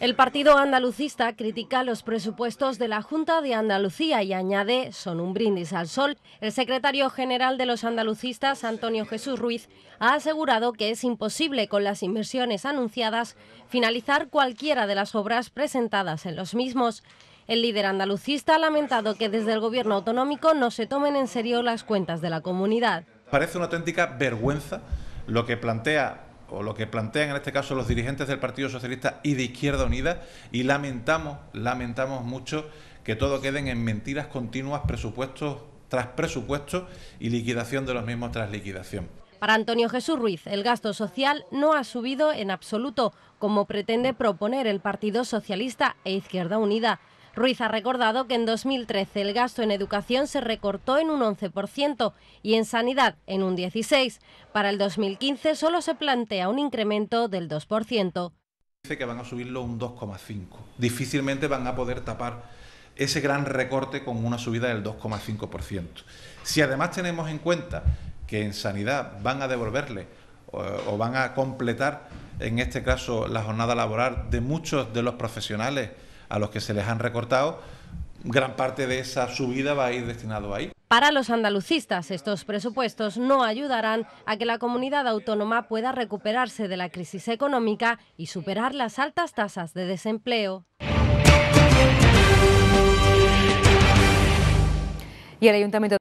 El partido andalucista critica los presupuestos de la Junta de Andalucía y añade son un brindis al sol. El secretario general de los andalucistas, Antonio Jesús Ruiz, ha asegurado que es imposible con las inversiones anunciadas finalizar cualquiera de las obras presentadas en los mismos. El líder andalucista ha lamentado que desde el gobierno autonómico no se tomen en serio las cuentas de la comunidad. Parece una auténtica vergüenza lo que plantea o lo que plantean en este caso los dirigentes del Partido Socialista y de Izquierda Unida y lamentamos, lamentamos mucho que todo queden en mentiras continuas, presupuestos tras presupuestos y liquidación de los mismos tras liquidación. Para Antonio Jesús Ruiz, el gasto social no ha subido en absoluto, como pretende proponer el Partido Socialista e Izquierda Unida. Ruiz ha recordado que en 2013 el gasto en educación se recortó en un 11% y en sanidad en un 16%. Para el 2015 solo se plantea un incremento del 2%. Dice que van a subirlo un 2,5%. Difícilmente van a poder tapar ese gran recorte con una subida del 2,5%. Si además tenemos en cuenta que en sanidad van a devolverle eh, o, van a completar, en este caso, la jornada laboral de muchos de los profesionales a los que se les han recortado, gran parte de esa subida va a ir destinado ahí. Para los andalucistas, estos presupuestos no ayudarán a que la comunidad autónoma pueda recuperarse de la crisis económica y superar las altas tasas de desempleo. Y el Ayuntamiento